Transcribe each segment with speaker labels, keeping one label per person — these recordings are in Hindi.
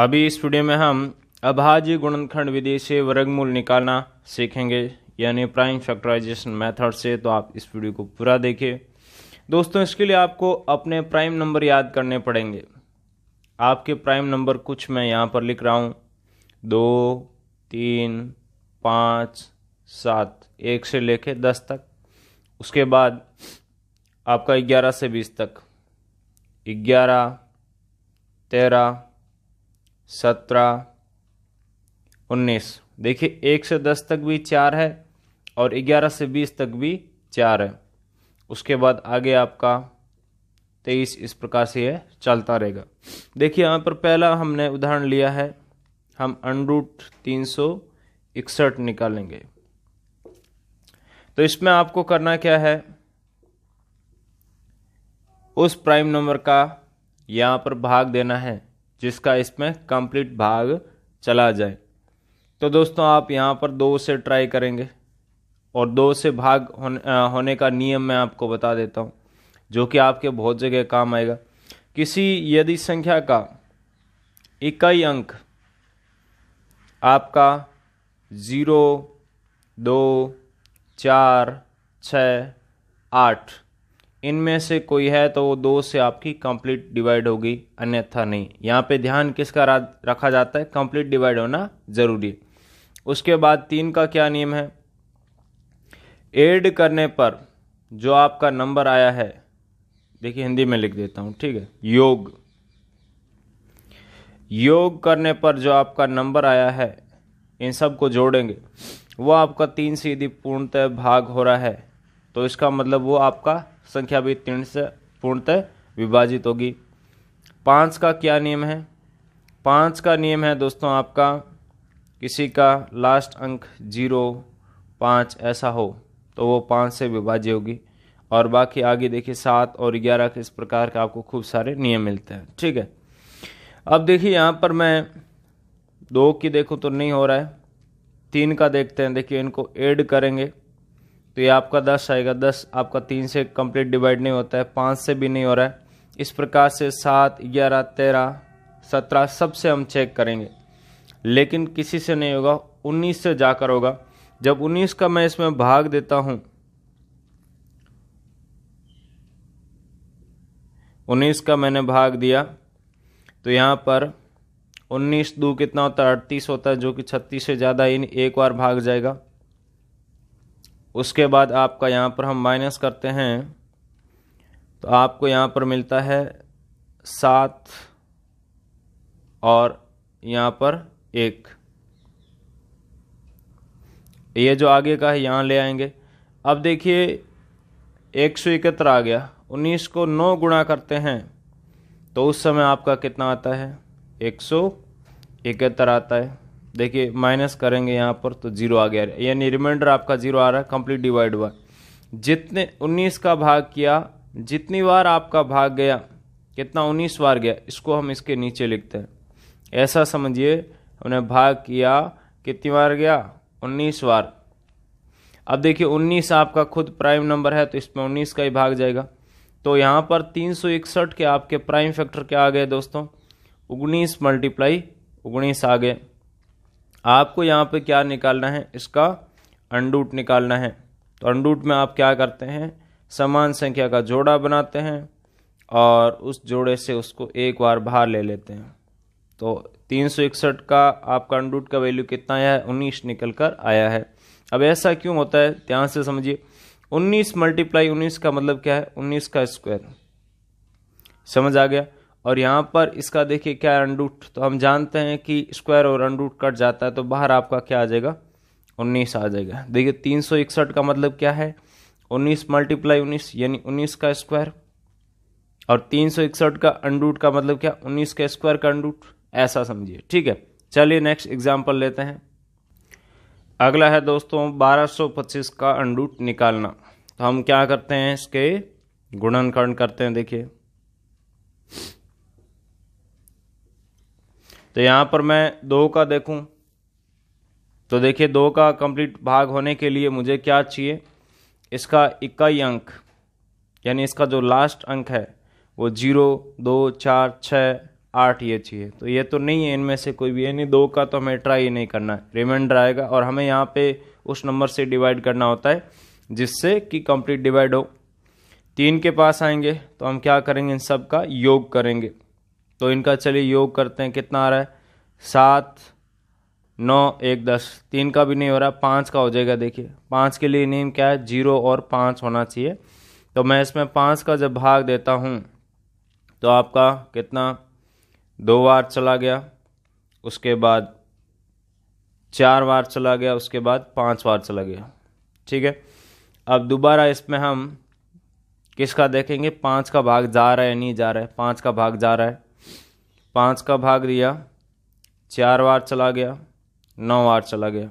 Speaker 1: अभी इस वीडियो में हम अभाज्य गुणनखंड विधि से वर्गमूल निकालना सीखेंगे यानी प्राइम फैक्टराइजेशन मेथड से तो आप इस वीडियो को पूरा देखिए दोस्तों इसके लिए आपको अपने प्राइम नंबर याद करने पड़ेंगे आपके प्राइम नंबर कुछ मैं यहाँ पर लिख रहा हूँ दो तीन पाँच सात एक से लेके दस तक उसके बाद आपका ग्यारह से बीस तक ग्यारह तेरह सत्रह उन्नीस देखिए एक से दस तक भी चार है और ग्यारह से बीस तक भी चार है उसके बाद आगे आपका तेईस इस प्रकार से यह चलता रहेगा देखिए यहाँ पर पहला हमने उदाहरण लिया है हम अनरूट तीन सौ इकसठ निकालेंगे तो इसमें आपको करना क्या है उस प्राइम नंबर का यहाँ पर भाग देना है जिसका इसमें कंप्लीट भाग चला जाए तो दोस्तों आप यहाँ पर दो से ट्राई करेंगे और दो से भाग होने का नियम मैं आपको बता देता हूँ जो कि आपके बहुत जगह काम आएगा किसी यदि संख्या का इकाई अंक आपका ज़ीरो दो चार छ आठ इनमें से कोई है तो वो दो से आपकी कंप्लीट डिवाइड होगी अन्यथा नहीं यहाँ पे ध्यान किसका रखा जाता है कंप्लीट डिवाइड होना ज़रूरी उसके बाद तीन का क्या नियम है एड करने पर जो आपका नंबर आया है देखिए हिंदी में लिख देता हूँ ठीक है योग योग करने पर जो आपका नंबर आया है इन सब को जोड़ेंगे वह आपका तीन से यदि पूर्णतः भाग हो रहा है तो इसका मतलब वो आपका संख्या भी तीन से पूर्णतः विभाजित होगी पाँच का क्या नियम है पाँच का नियम है दोस्तों आपका किसी का लास्ट अंक जीरो पाँच ऐसा हो तो वो पाँच से विभाज्य होगी और बाकी आगे देखिए सात और ग्यारह के इस प्रकार के आपको खूब सारे नियम मिलते हैं ठीक है अब देखिए यहाँ पर मैं दो की देखूँ तो नहीं हो रहा है तीन का देखते हैं देखिए इनको ऐड करेंगे तो ये आपका दस आएगा दस आपका तीन से कंप्लीट डिवाइड नहीं होता है पाँच से भी नहीं हो रहा है इस प्रकार से सात ग्यारह तेरह सत्रह सबसे हम चेक करेंगे लेकिन किसी से नहीं होगा उन्नीस से जाकर होगा जब उन्नीस का मैं इसमें भाग देता हूँ उन्नीस का मैंने भाग दिया तो यहाँ पर उन्नीस दो कितना होता है अड़तीस होता है जो कि छत्तीस से ज़्यादा इन एक बार भाग जाएगा उसके बाद आपका यहाँ पर हम माइनस करते हैं तो आपको यहाँ पर मिलता है सात और यहाँ पर एक ये जो आगे का है यहाँ ले आएंगे अब देखिए एक सौ इकहत्तर आ गया उन्नीस को नौ गुणा करते हैं तो उस समय आपका कितना आता है एक सौ इकहत्तर आता है देखिए माइनस करेंगे यहाँ पर तो जीरो आ गया यानी रिमाइंडर आपका जीरो आ रहा है कंप्लीट डिवाइड बाय जितने उन्नीस का भाग किया जितनी बार आपका भाग गया कितना उन्नीस बार गया इसको हम इसके नीचे लिखते हैं ऐसा समझिए उन्हें भाग किया कितनी बार गया उन्नीस बार अब देखिए उन्नीस आपका खुद प्राइम नंबर है तो इसमें उन्नीस का ही भाग जाएगा तो यहाँ पर तीन सौ इकसठ के आपके प्राइम फैक्टर क्या आ गए दोस्तों उन्नीस मल्टीप्लाई उन्नीस आ गए आपको यहाँ पे क्या निकालना है इसका अंडूट निकालना है तो अंडूट में आप क्या करते हैं समान संख्या का जोड़ा बनाते हैं और उस जोड़े से उसको एक बार बाहर ले लेते हैं तो तीन सौ इकसठ का आपका अंडूट का वैल्यू कितना आया है उन्नीस निकल कर आया है अब ऐसा क्यों होता है ध्यान से समझिए उन्नीस मल्टीप्लाई उन्नीस का मतलब क्या है उन्नीस का स्क्वायर समझ आ गया और यहाँ पर इसका देखिए क्या अनडूट तो हम जानते हैं कि स्क्वायर और अनडूट कट जाता है तो बाहर आपका क्या आ जाएगा उन्नीस आ जाएगा देखिए तीन सौ इकसठ का मतलब क्या है उन्नीस मल्टीप्लाई उन्नीस यानी उन्नीस का स्क्वायर और तीन सौ इकसठ का अंडूट का मतलब क्या उन्नीस का स्क्वायर का अनडूट ऐसा समझिए ठीक है चलिए नेक्स्ट एग्जाम्पल लेते हैं अगला है दोस्तों बारह पच्चीस का अंडूट निकालना तो हम क्या करते हैं इसके गुणनखंड करते हैं देखिए तो यहाँ पर मैं दो का देखूँ तो देखिए दो का कंप्लीट भाग होने के लिए मुझे क्या चाहिए इसका इक्काई अंक यानी इसका जो लास्ट अंक है वो जीरो दो चार छः आठ ये चाहिए तो ये तो नहीं है इनमें से कोई भी यानी दो का तो हमें ट्राई नहीं करना है रिमाइंडर आएगा और हमें यहाँ पे उस नंबर से डिवाइड करना होता है जिससे कि कंप्लीट डिवाइड हो तीन के पास आएंगे तो हम क्या करेंगे इन सब का योग करेंगे तो इनका चलिए योग करते हैं कितना आ रहा है सात नौ एक दस तीन का भी नहीं हो रहा पाँच का हो जाएगा देखिए पाँच के लिए नियम क्या है जीरो और पाँच होना चाहिए तो मैं इसमें पाँच का जब भाग देता हूँ तो आपका कितना दो बार चला गया उसके बाद चार बार चला गया उसके बाद पाँच बार चला गया ठीक है अब दोबारा इसमें हम किसका देखेंगे पाँच का भाग जा रहा है नहीं जा रहा है पाँच का भाग जा रहा है पाँच का भाग दिया चार बार चला गया नौ बार चला गया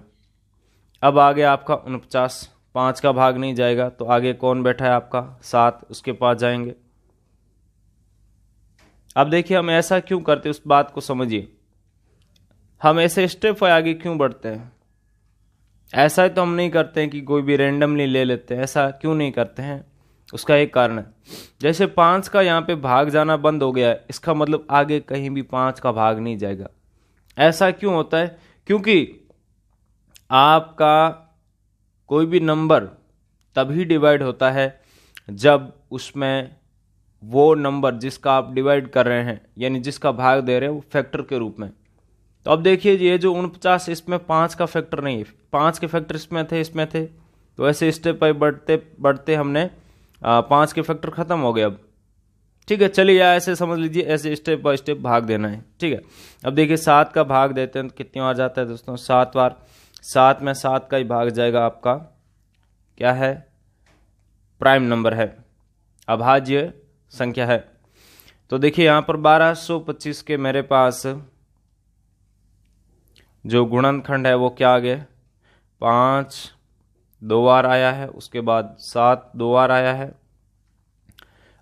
Speaker 1: अब आगे आपका उनपचास पाँच का भाग नहीं जाएगा तो आगे कौन बैठा है आपका सात उसके पास जाएंगे अब देखिए हम ऐसा क्यों करते उस बात को समझिए हम ऐसे स्टेप आगे क्यों बढ़ते हैं ऐसा तो हम नहीं करते हैं कि कोई भी रेंडमली ले लेते हैं ऐसा क्यों नहीं करते हैं उसका एक कारण है जैसे पाँच का यहाँ पे भाग जाना बंद हो गया है इसका मतलब आगे कहीं भी पाँच का भाग नहीं जाएगा ऐसा क्यों होता है क्योंकि आपका कोई भी नंबर तभी डिवाइड होता है जब उसमें वो नंबर जिसका आप डिवाइड कर रहे हैं यानी जिसका भाग दे रहे हैं वो फैक्टर के रूप में तो अब देखिए ये जो उनपचास इसमें पाँच का फैक्टर नहीं है पाँच के फैक्टर इसमें थे इसमें थे तो ऐसे स्टेप बाई बढ़ते बढ़ते हमने पाँच के फैक्टर ख़त्म हो गए अब ठीक है चलिए ऐसे समझ लीजिए ऐसे स्टेप बाय स्टेप भाग देना है ठीक है अब देखिए सात का भाग देते हैं तो कितनी बार जाता है दोस्तों सात बार सात में सात का ही भाग जाएगा आपका क्या है प्राइम नंबर है अभाज्य संख्या है तो देखिए यहाँ पर 1225 के मेरे पास जो गुणनखंड है वो क्या आ गए पाँच दो बार आया है उसके बाद सात दो बार आया है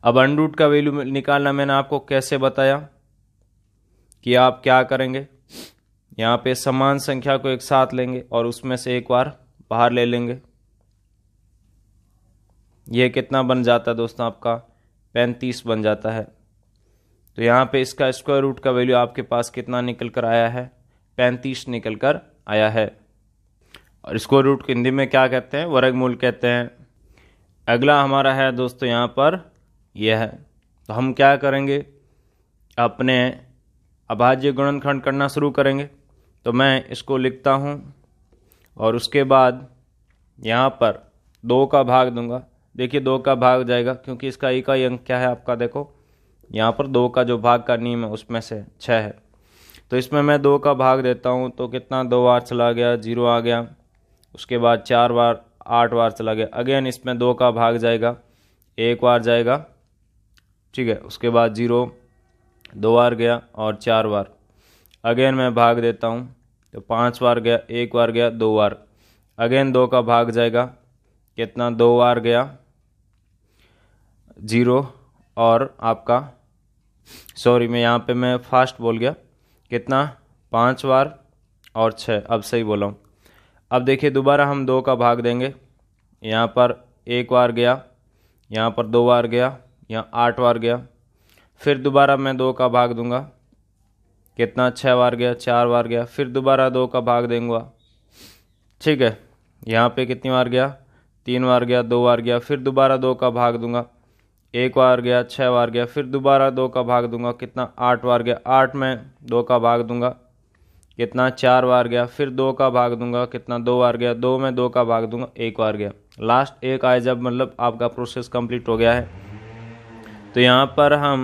Speaker 1: अब अनरूट का वैल्यू निकालना मैंने आपको कैसे बताया कि आप क्या करेंगे यहाँ पे समान संख्या को एक साथ लेंगे और उसमें से एक बार बाहर ले लेंगे यह कितना बन जाता है दोस्तों आपका पैंतीस बन जाता है तो यहाँ पे इसका स्क्वायर रूट का वैल्यू आपके पास कितना निकल कर आया है पैंतीस निकल कर आया है और स्क्वायर रूट को हिंदी में क्या कहते हैं वर्गमूल कहते हैं अगला हमारा है दोस्तों यहाँ पर यह है तो हम क्या करेंगे अपने अभाज्य गुणनखंड करना शुरू करेंगे तो मैं इसको लिखता हूँ और उसके बाद यहाँ पर दो का भाग दूंगा देखिए दो का भाग जाएगा क्योंकि इसका इकाई अंक क्या है आपका देखो यहाँ पर दो का जो भाग का नियम है उसमें से छः है तो इसमें मैं दो का भाग देता हूँ तो कितना दो आठ चला गया जीरो आ गया उसके बाद चार बार आठ बार चला गया अगेन इसमें दो का भाग जाएगा एक बार जाएगा ठीक है उसके बाद जीरो दो बार गया और चार बार अगेन मैं भाग देता हूँ तो पाँच बार गया एक बार गया दो बार अगेन दो का भाग जाएगा कितना दो बार गया जीरो और आपका सॉरी मैं यहाँ पे मैं फास्ट बोल गया कितना पाँच बार और छः अब सही बोला हूँ अब देखिए दोबारा हम दो का भाग देंगे यहाँ पर एक बार गया यहाँ पर दो बार गया यहाँ आठ बार गया फिर दोबारा मैं दो का भाग दूंगा कितना छः बार गया चार बार गया फिर दोबारा दो का भाग देंगे ठीक है यहाँ पे कितनी बार गया तीन बार गया दो बार गया फिर दोबारा दो का भाग दूंगा एक बार गया छः बार गया फिर दोबारा दो का भाग दूंगा कितना आठ बार गया आठ में दो का भाग दूंगा कितना चार बार गया फिर दो का भाग दूंगा कितना दो बार गया दो में दो का भाग दूंगा एक बार गया लास्ट एक आए जब मतलब आपका प्रोसेस कंप्लीट हो गया है तो यहाँ पर हम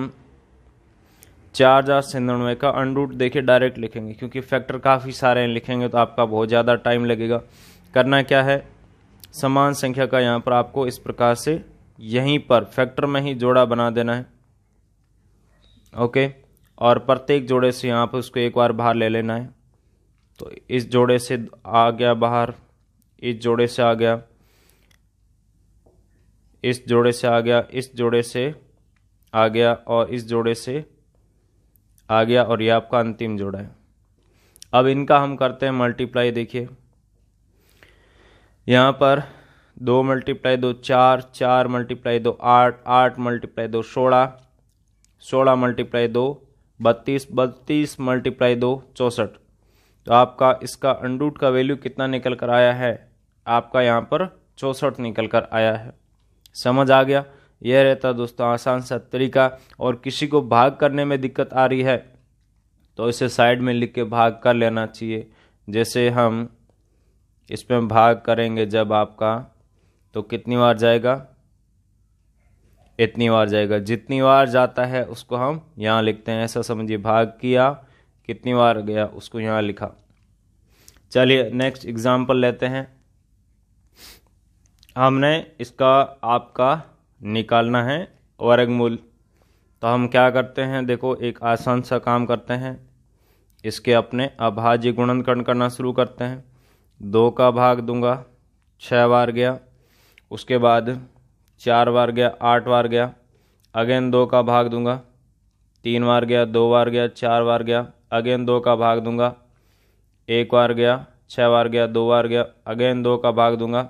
Speaker 1: चार हज़ार सिंधानवे का अनरूट देखिए डायरेक्ट लिखेंगे क्योंकि फैक्टर काफ़ी सारे हैं लिखेंगे तो आपका बहुत ज़्यादा टाइम लगेगा करना क्या है समान संख्या का यहाँ पर आपको इस प्रकार से यहीं पर फैक्टर में ही जोड़ा बना देना है ओके और प्रत्येक जोड़े से यहाँ पर उसको एक बार बाहर ले लेना है तो इस जोड़े से आ गया बाहर इस जोड़े से आ गया इस जोड़े से आ गया इस जोड़े से आ गया और इस जोड़े से आ गया और ये आपका अंतिम जोड़ा है अब इनका हम करते हैं मल्टीप्लाई देखिए यहाँ पर दो मल्टीप्लाई दो चार चार मल्टीप्लाई दो आठ आठ मल्टीप्लाई दो सोलह सोलह मल्टीप्लाई दो बत्तीस बत्तीस मल्टीप्लाई दो चौंसठ तो आपका इसका अंडूट का वैल्यू कितना निकल कर आया है आपका यहाँ पर चौंसठ निकल कर आया है समझ आ गया यह रहता दोस्तों आसान सा तरीका और किसी को भाग करने में दिक्कत आ रही है तो इसे साइड में लिख के भाग कर लेना चाहिए जैसे हम इसमें भाग करेंगे जब आपका तो कितनी बार जाएगा इतनी बार जाएगा जितनी बार जाता है उसको हम यहाँ लिखते हैं ऐसा समझिए भाग किया कितनी बार गया उसको यहाँ लिखा चलिए नेक्स्ट एग्जाम्पल लेते हैं हमने इसका आपका निकालना है वर्गमूल तो हम क्या करते हैं देखो एक आसान सा काम करते हैं इसके अपने अभाज्य गुणनखंड करना शुरू करते हैं दो का भाग दूंगा छः बार गया उसके बाद चार बार गया आठ बार गया अगेन दो का भाग दूंगा तीन बार गया दो बार गया चार बार गया अगेन दो का भाग दूंगा एक बार गया छः बार गया दो बार गया अगेन दो का भाग दूंगा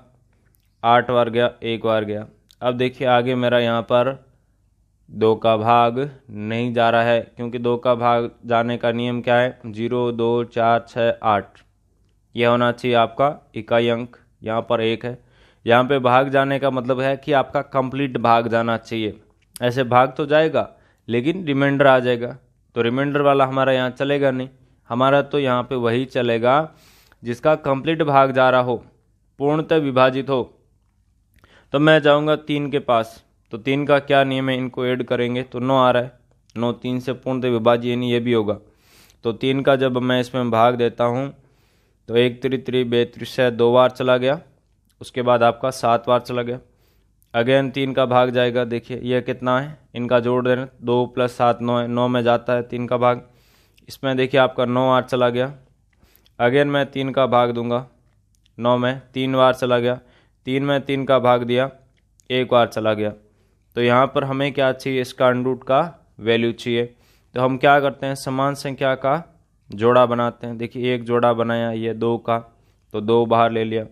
Speaker 1: आठ बार गया एक बार गया अब देखिए आगे मेरा यहाँ पर दो का भाग नहीं जा रहा है क्योंकि दो का भाग जाने का नियम क्या है जीरो दो चार छः आठ यह होना चाहिए आपका इकाई अंक यहाँ पर एक है यहाँ पे भाग जाने का मतलब है कि आपका कंप्लीट भाग जाना चाहिए ऐसे भाग तो जाएगा लेकिन रिमाइंडर आ जाएगा तो रिमाइंडर वाला हमारा यहाँ चलेगा नहीं हमारा तो यहाँ पे वही चलेगा जिसका कंप्लीट भाग जा रहा हो पूर्णतः विभाजित हो तो मैं जाऊँगा तीन के पास तो तीन का क्या नियम है इनको ऐड करेंगे तो नौ आ रहा है नौ तीन से पूर्णतः विभाजित यानी ये भी होगा तो तीन का जब मैं इसमें भाग देता हूँ तो एक त्रि त्रि बे से दो बार चला गया उसके बाद आपका सात बार चला गया अगेन तीन का भाग जाएगा देखिए यह कितना है इनका जोड़ देना दो प्लस सात नौ है नौ में जाता है तीन का भाग इसमें देखिए आपका नौ आठ चला गया अगेन मैं तीन का भाग दूंगा नौ में तीन बार चला गया तीन में तीन का भाग दिया एक बार चला गया तो यहाँ पर हमें क्या चाहिए इसका अंडूट का वैल्यू चाहिए तो हम क्या करते हैं समान संख्या का जोड़ा बनाते हैं देखिए एक जोड़ा बनाया ये दो का तो दो बाहर ले लिया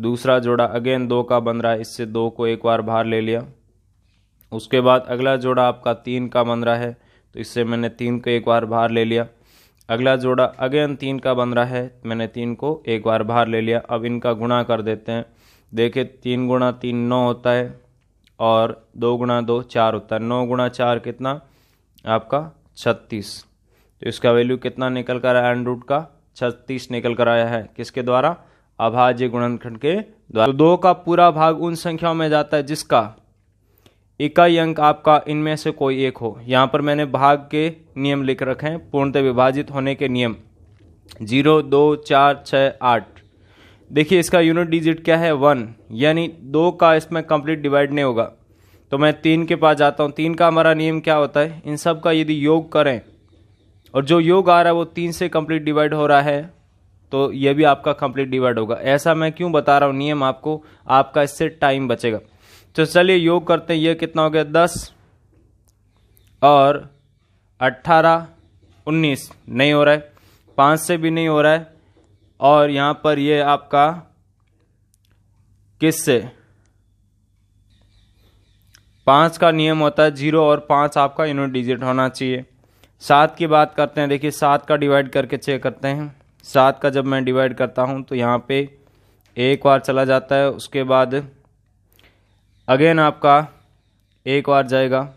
Speaker 1: दूसरा जोड़ा अगेन दो का बन रहा है इससे दो को एक बार बाहर ले लिया उसके बाद अगला जोड़ा आपका तीन का बन रहा है तो इससे मैंने तीन को एक बार बाहर ले लिया अगला जोड़ा अगेन तीन का बन रहा है मैंने तीन को एक बार बाहर ले लिया अब इनका गुणा कर देते हैं देखिए तीन गुणा तीन नौ होता है और दो गुणा दो चार होता है नौ गुणा चार कितना आपका छत्तीस तो इसका वैल्यू कितना निकल कर आया एंड रूट का छत्तीस निकल कर आया है किसके द्वारा अभाज्य गुणनखंड के द्वारा तो दो का पूरा भाग उन संख्याओं में जाता है जिसका इकाई अंक आपका इनमें से कोई एक हो यहाँ पर मैंने भाग के नियम लिख रखे हैं पूर्णतः विभाजित होने के नियम जीरो दो चार छः आठ देखिए इसका यूनिट डिजिट क्या है वन यानी दो का इसमें कंप्लीट डिवाइड नहीं होगा तो मैं तीन के पास जाता हूँ तीन का हमारा नियम क्या होता है इन सब का यदि योग करें और जो योग आ रहा है वो तीन से कंप्लीट डिवाइड हो रहा है तो ये भी आपका कंप्लीट डिवाइड होगा ऐसा मैं क्यों बता रहा हूँ नियम आपको आपका इससे टाइम बचेगा तो चलिए योग करते हैं ये कितना हो गया दस और अट्ठारह उन्नीस नहीं हो रहा है पाँच से भी नहीं हो रहा है और यहाँ पर ये आपका किस से पाँच का नियम होता है जीरो और पाँच आपका यूनिट डिजिट होना चाहिए सात की बात करते हैं देखिए सात का डिवाइड करके चेक करते हैं सात का जब मैं डिवाइड करता हूँ तो यहाँ पे एक बार चला जाता है उसके बाद अगेन आपका एक बार जाएगा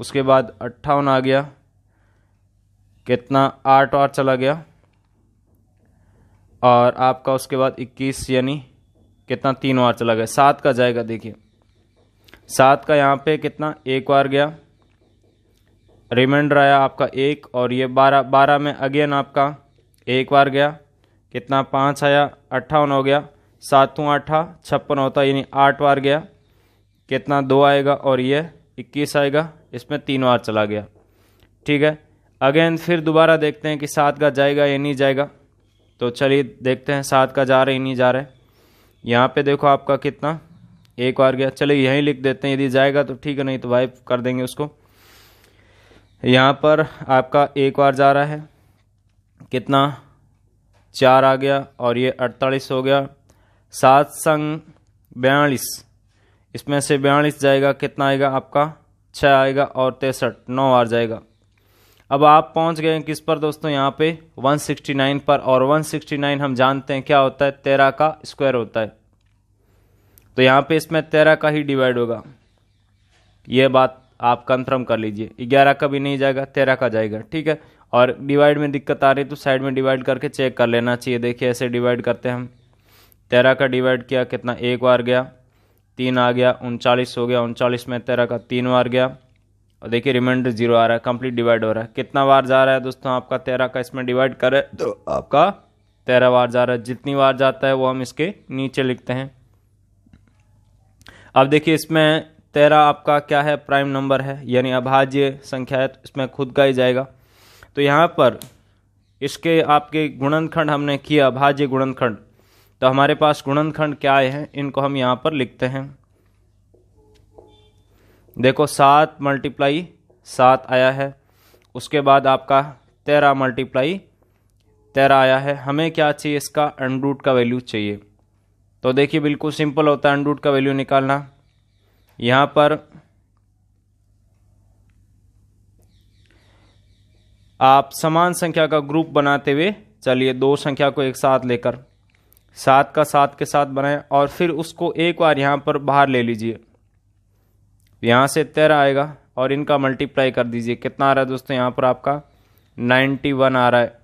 Speaker 1: उसके बाद अट्ठावन आ गया कितना आठ बार चला गया और आपका उसके बाद इक्कीस यानी कितना तीन बार चला गया सात का जाएगा देखिए सात का यहाँ पे कितना एक बार गया रिमाइंडर आया आपका एक और ये बारह बारह में अगेन आपका एक बार गया कितना पाँच आया अट्ठावन हो गया सातों आठा छप्पन होता यानी आठ बार गया कितना दो आएगा और ये इक्कीस आएगा इसमें तीन बार चला गया ठीक है अगेन फिर दोबारा देखते हैं कि सात का जाएगा या नहीं जाएगा तो चलिए देखते हैं सात का जा रहा या नहीं जा रहा है यहाँ पे देखो आपका कितना एक बार गया चलिए यहीं लिख देते हैं यदि जाएगा तो ठीक है नहीं तो वाइप कर देंगे उसको यहाँ पर आपका एक बार जा रहा है कितना चार आ गया और ये अड़तालीस हो गया सात संग बयालीस इसमें से बयालीस जाएगा कितना आएगा आपका छः आएगा और तिरसठ नौ आ जाएगा अब आप पहुंच गए किस पर दोस्तों यहाँ पे 169 पर और 169 हम जानते हैं क्या होता है तेरह का स्क्वायर होता है तो यहाँ पे इसमें तेरह का ही डिवाइड होगा ये बात आप कंफर्म कर लीजिए ग्यारह का भी नहीं जाएगा तेरह का जाएगा ठीक है और डिवाइड में दिक्कत आ रही तो साइड में डिवाइड करके चेक कर लेना चाहिए देखिए ऐसे डिवाइड करते हैं हम तेरह का डिवाइड किया कितना एक बार गया तीन आ गया उनचालीस हो गया उनचालीस में तेरह का तीन बार गया और देखिए रिमाइंडर जीरो आ रहा है कंप्लीट डिवाइड हो रहा है कितना बार जा रहा है दोस्तों आपका तेरह का इसमें डिवाइड करें तो आपका तेरह बार जा रहा है जितनी बार जाता है वो हम इसके नीचे लिखते हैं अब देखिए इसमें तेरह आपका क्या है प्राइम नंबर है यानी अभाज्य संख्या है तो इसमें खुद का ही जाएगा तो यहाँ पर इसके आपके गुणनखंड हमने किया भाज्य गुणनखंड तो हमारे पास गुणनखंड क्या आए हैं इनको हम यहाँ पर लिखते हैं देखो सात मल्टीप्लाई सात आया है उसके बाद आपका तेरह मल्टीप्लाई तेरह आया है हमें क्या चाहिए इसका अनरूट का वैल्यू चाहिए तो देखिए बिल्कुल सिंपल होता है अनरूट का वैल्यू निकालना यहाँ पर आप समान संख्या का ग्रुप बनाते हुए चलिए दो संख्या को एक साथ लेकर सात का सात के साथ बनाएं और फिर उसको एक बार यहाँ पर बाहर ले लीजिए यहाँ से तेरह आएगा और इनका मल्टीप्लाई कर दीजिए कितना आ रहा है दोस्तों यहाँ पर आपका नाइन्टी वन आ रहा है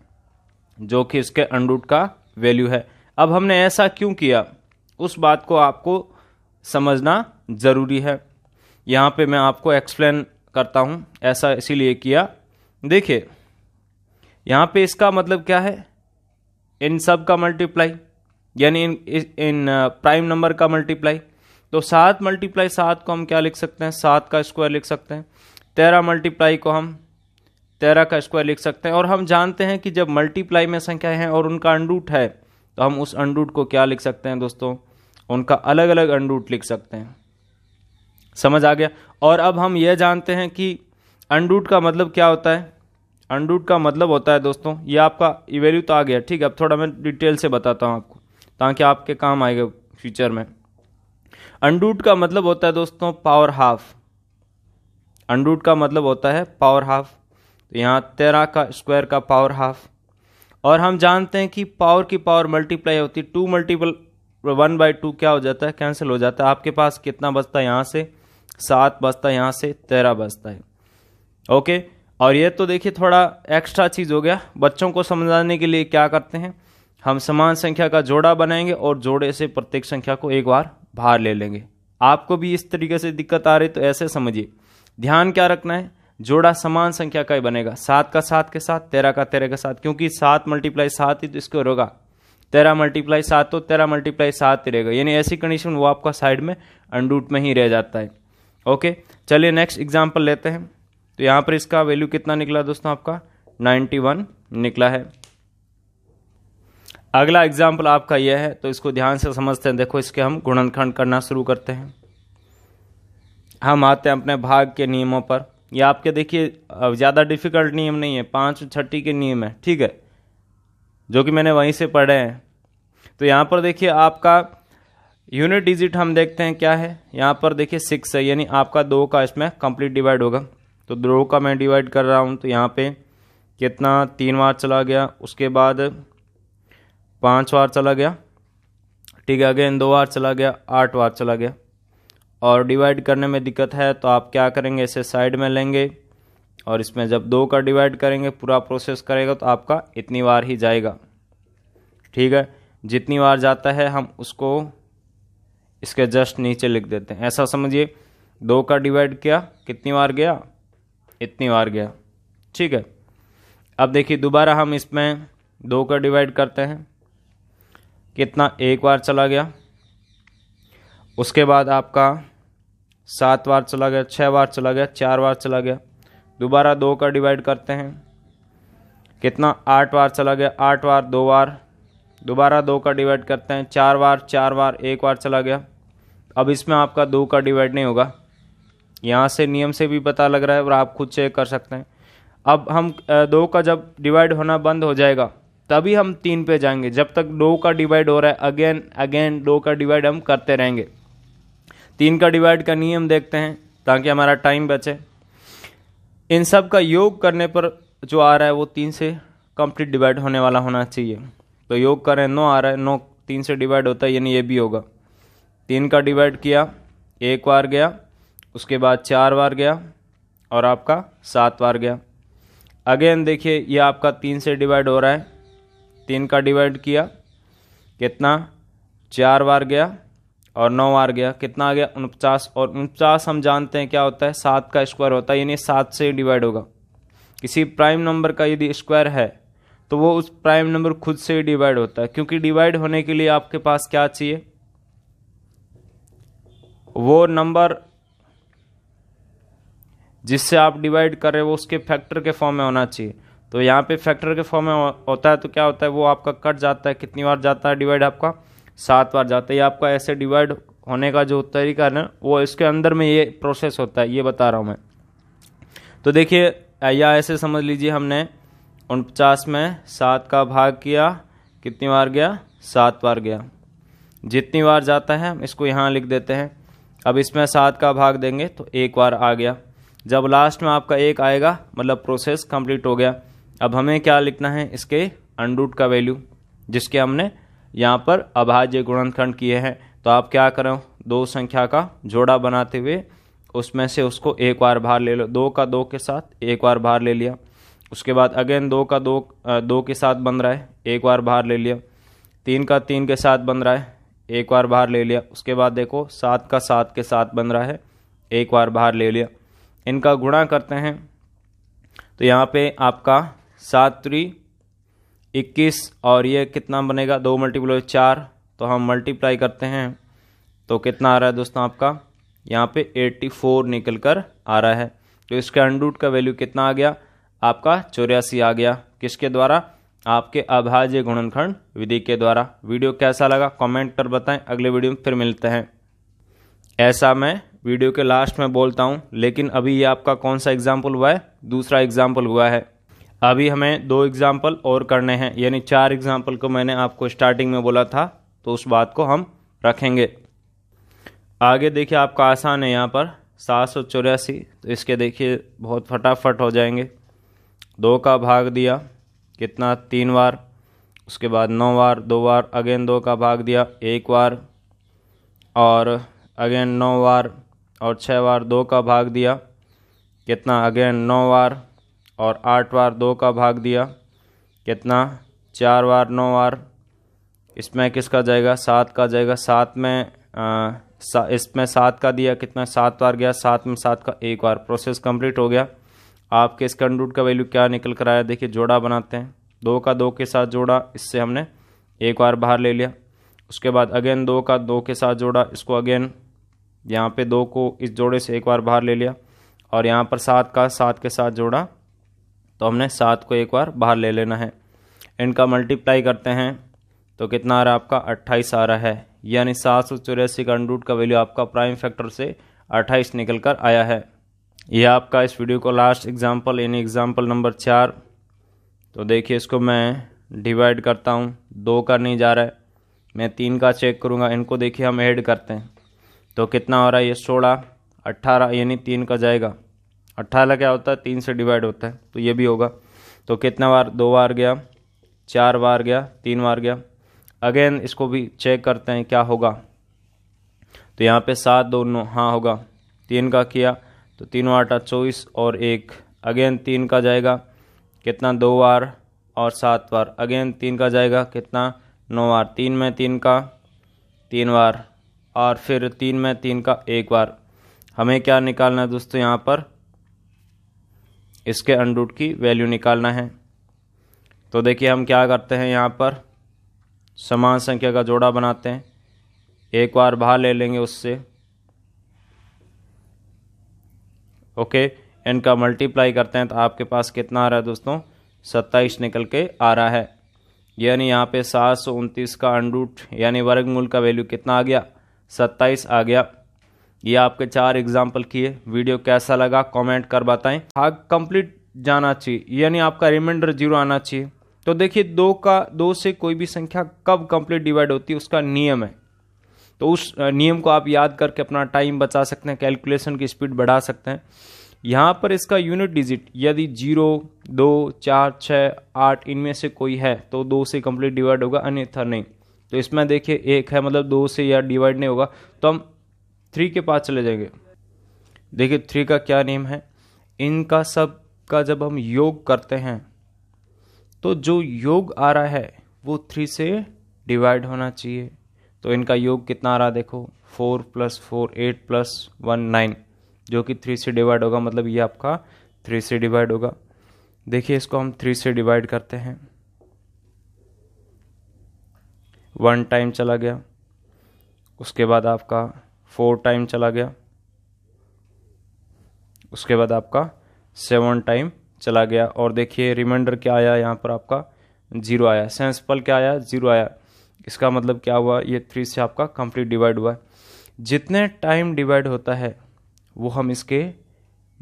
Speaker 1: जो कि इसके अंडूट का वैल्यू है अब हमने ऐसा क्यों किया उस बात को आपको समझना ज़रूरी है यहाँ पे मैं आपको एक्सप्लेन करता हूँ ऐसा इसीलिए किया देखिए यहाँ पे इसका मतलब क्या है इन सब का मल्टीप्लाई यानी इन इन प्राइम नंबर का मल्टीप्लाई तो सात मल्टीप्लाई सात को हम क्या लिख सकते हैं सात का स्क्वायर लिख सकते हैं तेरह मल्टीप्लाई को हम तेरह का स्क्वायर लिख सकते हैं और हम जानते हैं कि जब मल्टीप्लाई में संख्याएं हैं और उनका अंडूट है तो हम उस अंडूट को क्या लिख सकते हैं दोस्तों उनका अलग अलग अंडूट लिख सकते हैं समझ आ गया और अब हम यह जानते हैं कि अंडूट का मतलब क्या होता है अनडूट का मतलब होता है दोस्तों ये आपका इवेल्यू तो आ गया ठीक है अब थोड़ा मैं डिटेल से बताता हूँ आपको ताकि आपके काम आएगा फ्यूचर में अनडूट का मतलब होता है दोस्तों पावर हाफ अनडूट का मतलब होता है पावर हाफ तो यहाँ तेरह का स्क्वायर का पावर हाफ और हम जानते हैं कि पावर की पावर मल्टीप्लाई होती है two multiple one by two क्या हो जाता है कैंसिल हो जाता है आपके पास कितना बचता है यहाँ से सात बचता है यहाँ से तेरह बचता है ओके और ये तो देखिए थोड़ा एक्स्ट्रा चीज़ हो गया बच्चों को समझाने के लिए क्या करते हैं हम समान संख्या का जोड़ा बनाएंगे और जोड़े से प्रत्येक संख्या को एक बार भार ले लेंगे आपको भी इस तरीके से दिक्कत आ रही तो ऐसे समझिए ध्यान क्या रखना है जोड़ा समान संख्या का ही बनेगा सात का सात के साथ तेरह का तेरह के साथ क्योंकि सात मल्टीप्लाई सात ही तो इसको रोगा तेरह मल्टीप्लाई सात तो तेरह मल्टीप्लाई सात ही रहेगा यानी ऐसी कंडीशन वो आपका साइड में अंडूट में ही रह जाता है ओके चलिए नेक्स्ट एग्जाम्पल लेते हैं तो यहाँ पर इसका वैल्यू कितना निकला दोस्तों आपका 91 निकला है अगला एग्जाम्पल आपका यह है तो इसको ध्यान से समझते हैं देखो इसके हम गुणनखंड करना शुरू करते हैं हम आते हैं अपने भाग के नियमों पर ये आपके देखिए ज़्यादा डिफिकल्ट नियम नहीं है पाँच छठी के नियम है ठीक है जो कि मैंने वहीं से पढ़े हैं तो यहाँ पर देखिए आपका यूनिट डिजिट हम देखते हैं क्या है यहाँ पर देखिए सिक्स है यानी आपका दो का इसमें कंप्लीट डिवाइड होगा तो दो का मैं डिवाइड कर रहा हूँ तो यहाँ पे कितना तीन बार चला गया उसके बाद पाँच बार चला गया ठीक है अगेन दो बार चला गया आठ बार चला गया और डिवाइड करने में दिक्कत है तो आप क्या करेंगे इसे साइड में लेंगे और इसमें जब दो का डिवाइड करेंगे पूरा प्रोसेस करेगा तो आपका इतनी बार ही जाएगा ठीक है जितनी बार जाता है हम उसको इसके जस्ट नीचे लिख देते हैं ऐसा समझिए दो का डिवाइड किया कितनी बार गया इतनी बार गया ठीक है अब देखिए दोबारा हम इसमें दो का डिवाइड करते हैं कितना एक बार चला गया उसके बाद आपका सात बार चला गया छः बार चला गया चार बार चला गया दोबारा दो का डिवाइड करते हैं कितना आठ बार चला गया आठ बार दो बार दोबारा दो का डिवाइड करते हैं चार बार चार बार एक बार चला गया अब इसमें आपका दो का डिवाइड नहीं होगा यहाँ से नियम से भी पता लग रहा है और आप खुद चेक कर सकते हैं अब हम दो का जब डिवाइड होना बंद हो जाएगा तभी हम तीन पे जाएंगे जब तक दो का डिवाइड हो रहा है अगेन अगेन दो का डिवाइड हम करते रहेंगे तीन का डिवाइड का नियम देखते हैं ताकि हमारा टाइम बचे इन सब का योग करने पर जो आ रहा है वो तीन से कंप्लीट डिवाइड होने वाला होना चाहिए तो योग करें नौ आ रहा है नौ तीन से डिवाइड होता है यानी ये भी होगा तीन का डिवाइड किया एक बार गया उसके बाद चार बार गया और आपका सात बार गया अगेन देखिए ये आपका तीन से डिवाइड हो रहा है तीन का डिवाइड किया कितना चार बार गया और नौ बार गया कितना आ गया उनचास और उनचास हम जानते हैं क्या होता है सात का स्क्वायर होता है यानी सात से डिवाइड होगा किसी प्राइम नंबर का यदि स्क्वायर है तो वो उस प्राइम नंबर खुद से ही डिवाइड होता है क्योंकि डिवाइड होने के लिए आपके पास क्या चाहिए वो नंबर जिससे आप डिवाइड कर रहे हो उसके फैक्टर के फॉर्म में होना चाहिए तो यहाँ पे फैक्टर के फॉर्म में होता है तो क्या होता है वो आपका कट जाता है कितनी बार जाता है डिवाइड आपका सात बार जाता है ये आपका ऐसे डिवाइड होने का जो तरीका है ना वो इसके अंदर में ये प्रोसेस होता है ये बता रहा हूँ मैं तो देखिए या ऐसे समझ लीजिए हमने उनपचास में सात का भाग किया कितनी बार गया सात बार गया जितनी बार जाता है हम इसको यहाँ लिख देते हैं अब इसमें सात का भाग देंगे तो एक बार आ गया जब लास्ट में आपका एक आएगा मतलब प्रोसेस कंप्लीट हो गया अब हमें क्या लिखना है इसके अनरूट का वैल्यू जिसके हमने यहाँ पर अभाज्य गुणनखंड किए हैं तो आप क्या करो दो संख्या का जोड़ा बनाते हुए उसमें से उसको एक बार बाहर ले लो दो का दो के साथ एक बार बाहर ले लिया उसके बाद अगेन दो का दो दो के साथ बन रहा है एक बार बाहर ले लिया तीन का तीन के साथ बन रहा है एक बार बाहर ले लिया उसके बाद देखो सात का सात के साथ बन रहा है एक बार बाहर ले लिया इनका गुणा करते हैं तो यहाँ पे आपका सात त्री इक्कीस और ये कितना बनेगा दो मल्टीप्लो चार तो हम मल्टीप्लाई करते हैं तो कितना आ रहा है दोस्तों आपका यहाँ पे 84 निकल कर आ रहा है तो इसके अंडूट का वैल्यू कितना आ गया आपका चौरासी आ गया किसके द्वारा आपके अभाज्य गुणनखंड विधि के द्वारा वीडियो कैसा लगा कमेंट कर बताएं अगले वीडियो में फिर मिलते हैं ऐसा मैं वीडियो के लास्ट में बोलता हूँ लेकिन अभी ये आपका कौन सा एग्ज़ाम्पल हुआ है दूसरा एग्ज़ाम्पल हुआ है अभी हमें दो एग्ज़ाम्पल और करने हैं यानी चार एग्ज़ाम्पल को मैंने आपको स्टार्टिंग में बोला था तो उस बात को हम रखेंगे आगे देखिए आपका आसान है यहाँ पर सात सौ चौरासी तो इसके देखिए बहुत फटाफट हो जाएंगे दो का भाग दिया कितना तीन बार उसके बाद नौ बार दो बार अगेन दो का भाग दिया एक बार और अगेन नौ बार और छः बार दो का भाग दिया कितना अगेन नौ बार और आठ बार दो का भाग दिया कितना चार बार नौ बार इसमें किसका जाएगा सात का जाएगा सात में सा, इसमें सात का दिया कितना सात बार गया सात में सात का एक बार प्रोसेस कंप्लीट हो गया आपके इस अंडरूट का वैल्यू क्या निकल कर आया देखिए जोड़ा बनाते हैं दो का दो के साथ जोड़ा इससे हमने एक बार बाहर ले लिया उसके बाद अगेन दो का दो के साथ जोड़ा इसको अगेन यहाँ पे दो को इस जोड़े से एक बार बाहर ले लिया और यहाँ पर सात का सात के साथ जोड़ा तो हमने सात को एक बार बाहर ले लेना है इनका मल्टीप्लाई करते हैं तो कितना आ रहा है आपका अट्ठाईस आ रहा है यानी सात सौ चौरासी का अंडरूट का वैल्यू आपका प्राइम फैक्टर से अट्ठाईस निकल कर आया है यह आपका इस वीडियो को लास्ट एग्जाम्पल यानी एग्जाम्पल नंबर चार तो देखिए इसको मैं डिवाइड करता हूँ दो का नहीं जा रहा है मैं तीन का चेक करूँगा इनको देखिए हम ऐड करते हैं तो कितना हो रहा है ये सोलह अट्ठारह यानी तीन का जाएगा अट्ठारह क्या होता है तीन से डिवाइड होता है तो ये भी होगा तो कितना बार दो बार गया चार बार गया तीन बार गया अगेन इसको भी चेक करते हैं क्या होगा तो यहाँ पे सात दो नौ हाँ होगा तीन का किया तो तीनों आठा चौबीस और एक अगेन तीन का जाएगा कितना दो बार और सात बार अगेन तीन का जाएगा कितना नौ बार तीन में तीन का तीन बार और फिर तीन में तीन का एक बार हमें क्या निकालना है दोस्तों यहाँ पर इसके अंडरूट की वैल्यू निकालना है तो देखिए हम क्या करते हैं यहाँ पर समान संख्या का जोड़ा बनाते हैं एक बार बाहर ले लेंगे उससे ओके इनका मल्टीप्लाई करते हैं तो आपके पास कितना आ रहा है दोस्तों सत्ताईस निकल के आ रहा है यानी यहाँ पे सात सौ उनतीस का अंडूट यानी वर्गमूल का वैल्यू कितना आ गया सत्ताईस आ गया ये आपके चार एग्जाम्पल किए वीडियो कैसा लगा कमेंट कर बताएं भाग कंप्लीट जाना चाहिए यानी आपका रिमाइंडर जीरो आना चाहिए तो देखिए दो का दो से कोई भी संख्या कब कंप्लीट डिवाइड होती है उसका नियम है तो उस नियम को आप याद करके अपना टाइम बचा सकते हैं कैलकुलेशन की स्पीड बढ़ा सकते हैं यहाँ पर इसका यूनिट डिजिट यदि जीरो दो चार छः आठ इनमें से कोई है तो दो से कंप्लीट डिवाइड होगा अन्यथा नहीं तो इसमें देखिए एक है मतलब दो से यार डिवाइड नहीं होगा तो हम थ्री के पास चले जाएंगे देखिए थ्री का क्या नियम है इनका सब का जब हम योग करते हैं तो जो योग आ रहा है वो थ्री से डिवाइड होना चाहिए तो इनका योग कितना आ रहा है देखो four plus four eight plus one nine जो कि थ्री से डिवाइड होगा मतलब ये आपका थ्री से डिवाइड होगा देखिए इसको हम थ्री से डिवाइड करते हैं वन टाइम चला गया उसके बाद आपका फोर टाइम चला गया उसके बाद आपका सेवन टाइम चला गया और देखिए रिमाइंडर क्या आया यहाँ पर आपका जीरो आया सेंसपल क्या आया जीरो आया इसका मतलब क्या हुआ ये थ्री से आपका कंप्लीट डिवाइड हुआ है जितने टाइम डिवाइड होता है वो हम इसके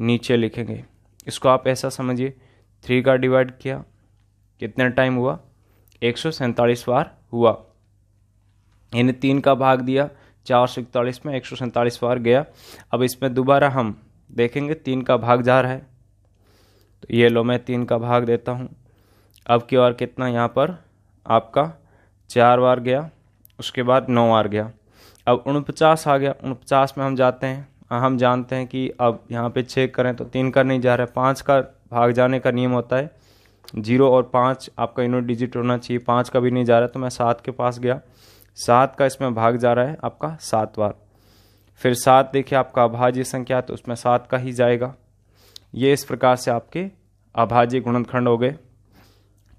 Speaker 1: नीचे लिखेंगे इसको आप ऐसा समझिए थ्री का डिवाइड किया कितने टाइम हुआ एक बार हुआ इन्हें तीन का भाग दिया चार सौ इकतालीस में एक सौ सैंतालीस बार गया अब इसमें दोबारा हम देखेंगे तीन का भाग जा रहा है तो ये लो मैं तीन का भाग देता हूँ अब की बार कितना यहाँ पर आपका चार बार गया उसके बाद नौ बार गया अब उनपचास आ गया उनपचास में हम जाते हैं हाँ, हम जानते हैं कि अब यहाँ पे चेक करें तो तीन का नहीं जा रहा है पाँच का भाग जाने का नियम होता है जीरो और पाँच आपका यूनिट डिजिट होना चाहिए पाँच का भी नहीं जा रहा तो मैं सात के पास गया सात का इसमें भाग जा रहा है आपका सात बार फिर सात देखिए आपका अभाज्य संख्या तो उसमें सात का ही जाएगा ये इस प्रकार से आपके अभाज्य गुणनखंड हो गए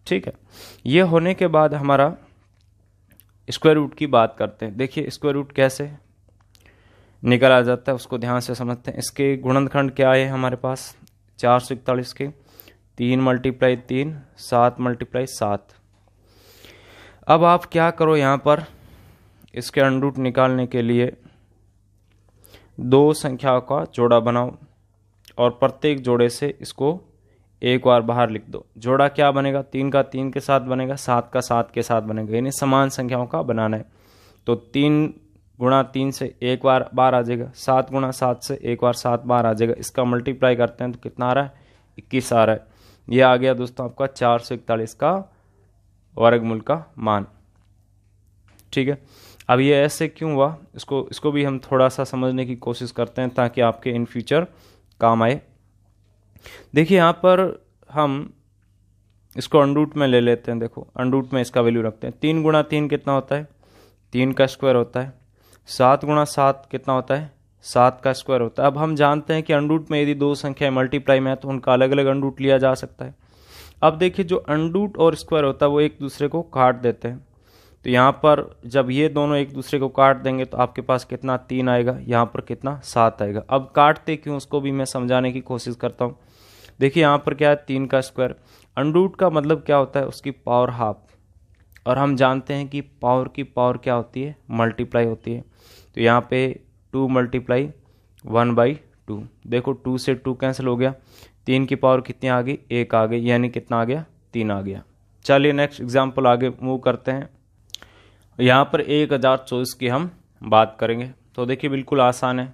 Speaker 1: ठीक है ये होने के बाद हमारा स्क्वायर रूट की बात करते हैं देखिए स्क्वायर रूट कैसे निकल आ जाता है उसको ध्यान से समझते हैं इसके गुणनखंड क्या है हमारे पास चार सौ इकतालीस के तीन मल्टीप्लाई तीन सात मल्टीप्लाई सात अब आप क्या करो यहाँ पर इसके अनरूट निकालने के लिए दो संख्याओं का जोड़ा बनाओ और प्रत्येक जोड़े से इसको एक बार बाहर लिख दो जोड़ा क्या बनेगा तीन का तीन के साथ बनेगा सात का सात के साथ बनेगा यानी समान संख्याओं का बनाना है तो तीन गुणा तीन से एक बार बार आ जाएगा सात गुणा सात से एक बार सात बार आ जाएगा इसका मल्टीप्लाई करते हैं तो कितना आ रहा है इक्कीस आ रहा है ये आ गया दोस्तों आपका चार सौ इकतालीस का वर्गमूल का मान ठीक है अब ये ऐसे क्यों हुआ इसको इसको भी हम थोड़ा सा समझने की कोशिश करते हैं ताकि आपके इन फ्यूचर काम आए देखिए यहाँ पर हम इसको अनरूट में ले लेते हैं देखो अनरूट में इसका वैल्यू रखते हैं तीन गुणा तीन कितना होता है तीन का स्क्वायर होता है सात गुणा सात कितना होता है सात का स्क्वायर होता है अब हम जानते हैं कि अनरूट में यदि दो संख्याएं मल्टीप्लाई में है तो उनका अलग अलग अनरूट लिया जा सकता है अब देखिए जो अनरूट और स्क्वायर होता है वो एक दूसरे को काट देते हैं तो यहाँ पर जब ये दोनों एक दूसरे को काट देंगे तो आपके पास कितना तीन आएगा यहाँ पर कितना सात आएगा अब काटते क्यों उसको भी मैं समझाने की कोशिश करता हूँ देखिए यहाँ पर क्या है तीन का स्क्वायर अंडरूट का मतलब क्या होता है उसकी पावर हाफ और हम जानते हैं कि पावर की पावर क्या होती है मल्टीप्लाई होती है तो यहाँ पे two multiply one by two देखो टू से टू कैंसिल हो गया तीन की पावर कितनी आ गई एक आ गई यानी कितना आ गया तीन आ गया चलिए नेक्स्ट एग्जाम्पल आगे मूव करते हैं यहाँ पर एक हज़ार चौबीस की हम बात करेंगे तो देखिए बिल्कुल आसान है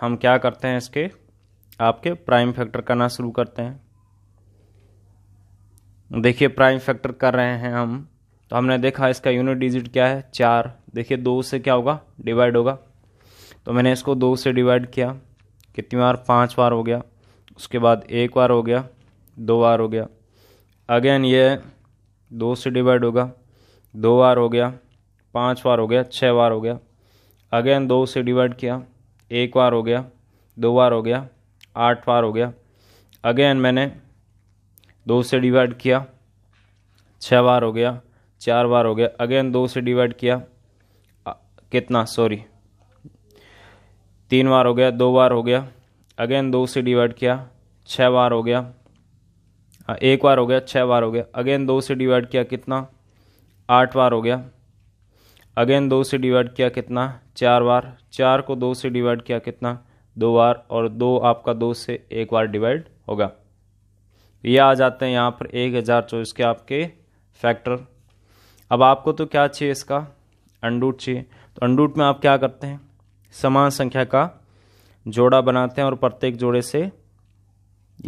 Speaker 1: हम क्या करते हैं इसके आपके प्राइम फैक्टर करना शुरू करते हैं देखिए प्राइम फैक्टर कर रहे हैं हम तो हमने देखा इसका यूनिट डिजिट क्या है चार देखिए दो से क्या होगा डिवाइड होगा तो मैंने इसको दो से डिवाइड किया कितनी बार पाँच बार हो गया उसके बाद एक बार हो गया दो बार हो गया अगेन ये दो से डिवाइड होगा दो बार हो गया पाँच बार हो गया छः बार हो गया अगेन दो से डिवाइड किया एक बार हो गया दो बार हो गया आठ बार हो गया अगेन मैंने दो से डिवाइड किया छः बार हो गया चार बार हो गया अगेन दो से डिवाइड किया आ, कितना सॉरी तीन बार हो गया दो बार हो गया अगेन दो से डिवाइड किया छः बार हो गया एक बार हो गया छः बार हो गया अगेन दो से डिवाइड किया कितना आठ बार हो गया अगेन दो से डिवाइड किया कितना चार बार चार को दो से डिवाइड किया कितना दो बार और दो आपका दो से एक बार डिवाइड होगा ये आ जाते हैं यहाँ पर एक हज़ार चौबीस के आपके फैक्टर अब आपको तो क्या चाहिए इसका अंडूट चाहिए तो अंडूट में आप क्या करते हैं समान संख्या का जोड़ा बनाते हैं और प्रत्येक जोड़े से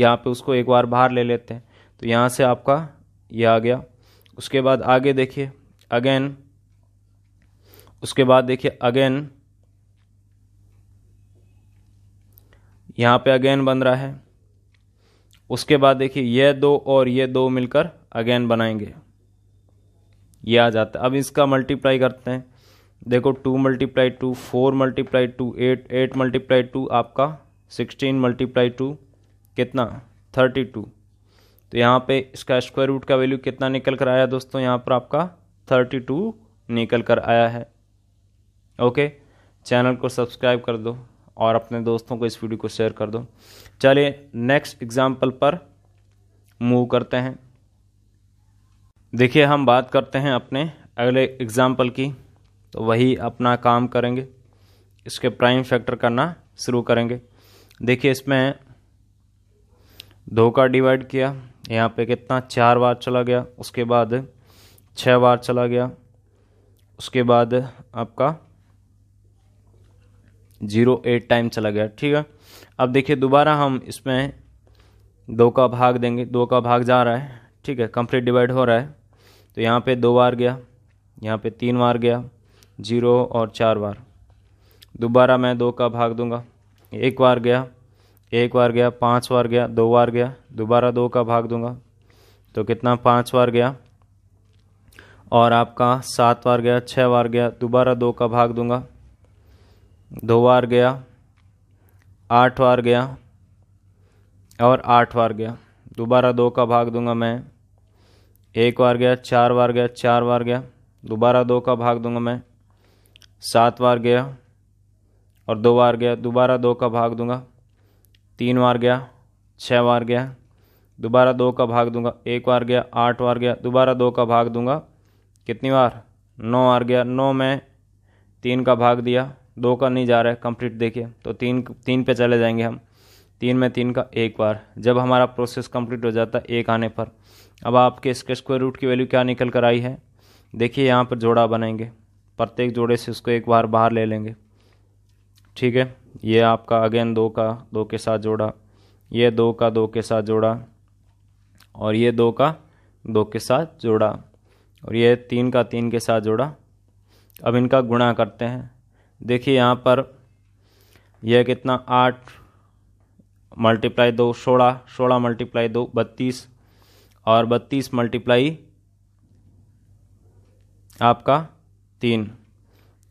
Speaker 1: यहाँ पे उसको एक बार बाहर ले लेते हैं तो यहाँ से आपका यह आ गया उसके बाद आगे देखिए अगेन उसके बाद देखिए अगेन यहाँ पे अगेन बन रहा है उसके बाद देखिए ये दो और ये दो मिलकर अगेन बनाएंगे ये आ जाता है अब इसका मल्टीप्लाई करते हैं देखो two multiply two four multiply two eight eight multiply two आपका सिक्सटीन मल्टीप्लाई टू कितना थर्टी टू तो यहाँ पे इसका स्क्वायर रूट का वैल्यू कितना निकल कर आया दोस्तों यहाँ पर आपका थर्टी टू निकल कर आया है ओके चैनल को सब्सक्राइब कर दो और अपने दोस्तों को इस वीडियो को शेयर कर दो चलिए नेक्स्ट एग्जाम्पल पर मूव करते हैं देखिए हम बात करते हैं अपने अगले एग्जाम्पल की तो वही अपना काम करेंगे इसके प्राइम फैक्टर करना शुरू करेंगे देखिए इसमें दो का डिवाइड किया यहाँ पे कितना चार बार चला गया उसके बाद छः बार चला गया उसके बाद आपका जीरो एट टाइम चला गया ठीक है अब देखिए दोबारा हम इसमें दो का भाग देंगे दो का भाग जा रहा है ठीक है कंप्लीट डिवाइड हो रहा है तो यहाँ पे दो बार गया यहाँ पे तीन बार गया जीरो और चार बार दोबारा मैं दो का भाग दूंगा एक बार गया एक बार गया पाँच बार गया दो बार गया दोबारा दो का भाग दूंगा तो कितना पाँच बार गया और आपका सात बार गया छः बार गया दोबारा दो का भाग दूंगा दो बार गया आठ बार गया और आठ बार गया दोबारा दो का भाग दूंगा मैं एक बार गया चार बार गया चार बार गया दोबारा दो का भाग दूंगा मैं सात बार गया और दो बार गया दोबारा दो का भाग दूंगा तीन बार गया छः बार गया दोबारा दो का भाग दूंगा एक बार गया आठ बार गया दोबारा दो का भाग दूंगा कितनी बार नौ बार गया नौ में तीन का भाग दिया दो का नहीं जा रहा है कंप्लीट देखिए तो तीन तीन पे चले जाएंगे हम तीन में तीन का एक बार जब हमारा प्रोसेस कंप्लीट हो जाता है एक आने पर अब आपके इसके स्क्वायर रूट की वैल्यू क्या निकल कर आई है देखिए यहाँ पर जोड़ा बनाएंगे प्रत्येक जोड़े से उसको एक बार बाहर ले लेंगे ठीक है ये आपका अगेन दो का दो के साथ जोड़ा ये दो का दो के साथ जोड़ा और ये दो का दो के साथ जोड़ा और ये तीन का तीन के साथ जोड़ा अब इनका गुणा करते हैं देखिए यहाँ पर यह कितना आठ मल्टीप्लाई दो सोलह सोलह मल्टीप्लाई दो बत्तीस और बत्तीस मल्टीप्लाई आपका तीन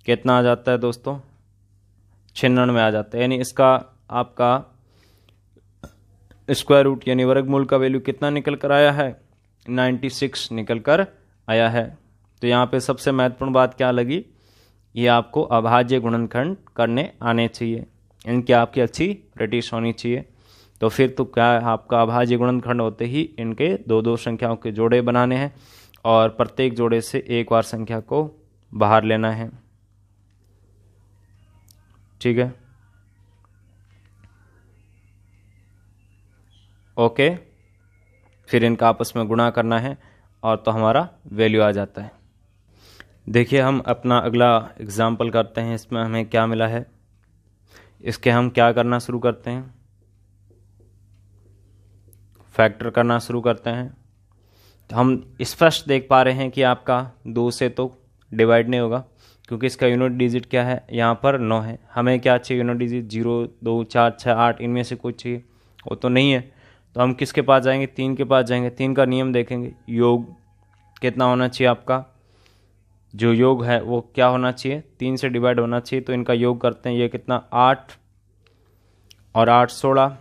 Speaker 1: कितना आ जाता है दोस्तों छिन्न में आ जाता है यानी इसका आपका स्क्वायर रूट यानी वर्गमूल का वैल्यू कितना निकल कर आया है 96 निकल कर आया है तो यहाँ पे सबसे महत्वपूर्ण बात क्या लगी ये आपको अभाज्य गुणनखंड करने आने चाहिए इनकी आपकी अच्छी प्रैक्टिस होनी चाहिए तो फिर तो क्या है आपका अभाज्य गुणनखंड होते ही इनके दो दो संख्याओं के जोड़े बनाने हैं और प्रत्येक जोड़े से एक बार संख्या को बाहर लेना है ठीक है ओके फिर इनका आपस में गुणा करना है और तो हमारा वैल्यू आ जाता है देखिए हम अपना अगला एग्ज़ाम्पल करते हैं इसमें हमें क्या मिला है इसके हम क्या करना शुरू करते हैं फैक्टर करना शुरू करते हैं तो हम स्पष्ट देख पा रहे हैं कि आपका दो से तो डिवाइड नहीं होगा क्योंकि इसका यूनिट डिजिट क्या है यहाँ पर नौ है हमें क्या चाहिए यूनिट डिजिट जीरो दो चार छः आठ इनमें से कुछ चाहिए वो तो नहीं है तो हम किसके पास जाएंगे तीन के पास जाएंगे तीन का नियम देखेंगे योग कितना होना चाहिए आपका जो योग है वो क्या होना चाहिए तीन से डिवाइड होना चाहिए तो इनका योग करते हैं ये कितना आठ और आठ सोलह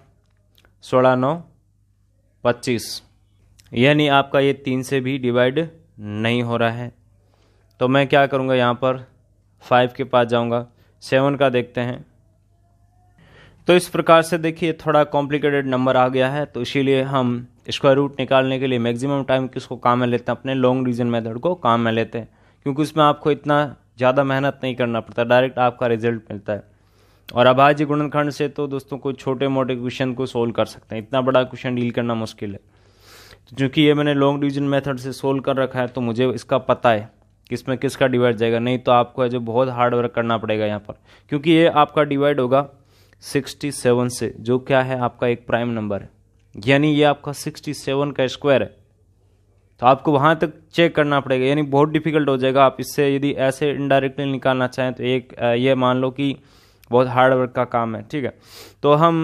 Speaker 1: सोलह नौ पच्चीस यानी आपका ये तीन से भी डिवाइड नहीं हो रहा है तो मैं क्या करूँगा यहाँ पर फाइव के पास जाऊँगा सेवन का देखते हैं तो इस प्रकार से देखिए थोड़ा कॉम्प्लिकेटेड नंबर आ गया है तो इसीलिए हम स्क्वायर रूट निकालने के लिए मैक्सिमम टाइम किसको काम में लेते हैं अपने लॉन्ग रीजन मेथड को काम में लेते हैं क्योंकि उसमें आपको इतना ज़्यादा मेहनत नहीं करना पड़ता डायरेक्ट आपका रिजल्ट मिलता है और अभाज्य गुणनखंड से तो दोस्तों कोई छोटे मोटे क्वेश्चन को सोल्व कर सकते हैं इतना बड़ा क्वेश्चन डील करना मुश्किल है तो चूँकि ये मैंने लॉन्ग डिवीजन मेथड से सोल्व कर रखा है तो मुझे इसका पता है कि इसमें किसका डिवाइड जाएगा नहीं तो आपको है जो बहुत हार्ड वर्क करना पड़ेगा यहाँ पर क्योंकि ये आपका डिवाइड होगा सिक्सटी सेवन से जो क्या है आपका एक प्राइम नंबर है यानी ये आपका सिक्सटी सेवन का स्क्वायर है तो आपको वहाँ तक चेक करना पड़ेगा यानी बहुत डिफिकल्ट हो जाएगा आप इससे यदि ऐसे इनडायरेक्टली निकालना चाहें तो एक ये मान लो कि बहुत हार्ड वर्क का काम है ठीक है तो हम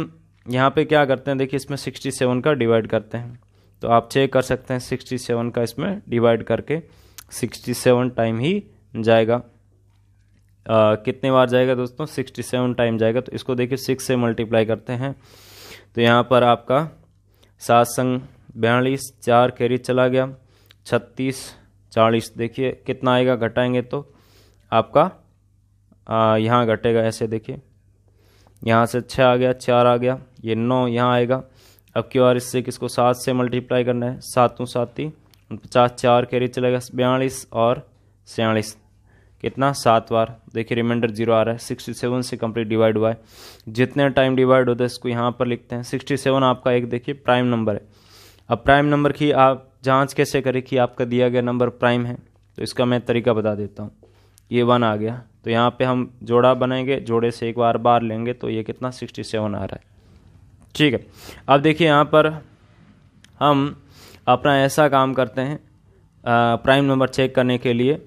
Speaker 1: यहाँ पे क्या करते हैं देखिए इसमें सिक्सटी सेवन का डिवाइड करते हैं तो आप चेक कर सकते हैं सिक्सटी सेवन का इसमें डिवाइड करके सिक्सटी सेवन टाइम ही जाएगा आ, कितने बार जाएगा दोस्तों सिक्सटी सेवन टाइम जाएगा तो इसको देखिए सिक्स से मल्टीप्लाई करते हैं तो यहाँ पर आपका सात संग बयालीस चार कैरी चला गया छत्तीस चालीस देखिए कितना आएगा घटाएंगे तो आपका यहाँ घटेगा ऐसे देखिए यहाँ से छः आ गया चार आ गया ये नौ यहाँ आएगा अब क्यों आर इससे किसको सात से मल्टीप्लाई करना है सातों साती पचास चार के रिच चलेगा बयालीस और छियालीस कितना सात बार देखिए रिमाइंडर जीरो आ रहा है सिक्सटी सेवन से कंप्लीट डिवाइड हुआ है जितने टाइम डिवाइड होता है इसको यहाँ पर लिखते हैं सिक्सटी सेवन आपका एक देखिए प्राइम नंबर है अब प्राइम नंबर की आप जांच कैसे करें कि आपका दिया गया नंबर प्राइम है तो इसका मैं तरीका बता देता हूँ ये वन आ गया तो यहाँ पे हम जोड़ा बनाएंगे जोड़े से एक बार बार लेंगे तो ये कितना सिक्सटी सेवन आ रहा है ठीक है अब देखिए यहाँ पर हम अपना ऐसा काम करते हैं आ, प्राइम नंबर चेक करने के लिए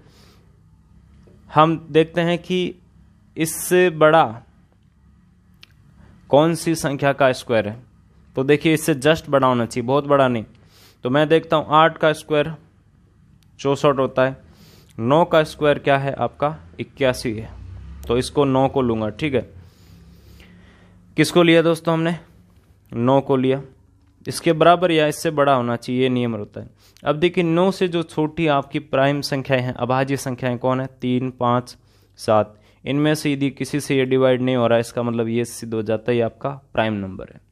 Speaker 1: हम देखते हैं कि इससे बड़ा कौन सी संख्या का स्क्वायर है तो देखिए इससे जस्ट बड़ा होना चाहिए बहुत बड़ा नहीं तो मैं देखता हूँ आठ का स्क्वायर चौंसठ होता है नौ का स्क्वायर क्या है आपका इक्यासी है तो इसको नौ को लूंगा ठीक है किसको लिया दोस्तों हमने नौ को लिया इसके बराबर या इससे बड़ा होना चाहिए ये नियम होता है अब देखिए नौ से जो छोटी आपकी प्राइम संख्याएं हैं अभाज्य संख्याएं कौन है तीन पाँच सात इनमें से यदि किसी से ये डिवाइड नहीं हो रहा है इसका मतलब ये सिद्ध हो जाता है ये आपका प्राइम नंबर है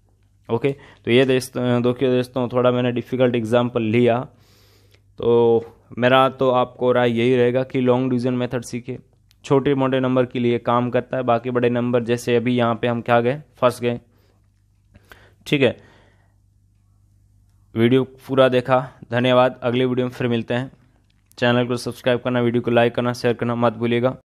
Speaker 1: ओके तो ये देखिए दोस्तों थोड़ा मैंने डिफ़िकल्ट एग्ज़ाम्पल लिया तो मेरा तो आपको राय यही रहेगा कि लॉन्ग डिविजन मेथड सीखे छोटे मोटे नंबर के लिए काम करता है बाकी बड़े नंबर जैसे अभी यहाँ पे हम क्या गए फंस गए ठीक है वीडियो पूरा देखा धन्यवाद अगले वीडियो में फिर मिलते हैं चैनल को सब्सक्राइब करना वीडियो को लाइक करना शेयर करना मत भूलिएगा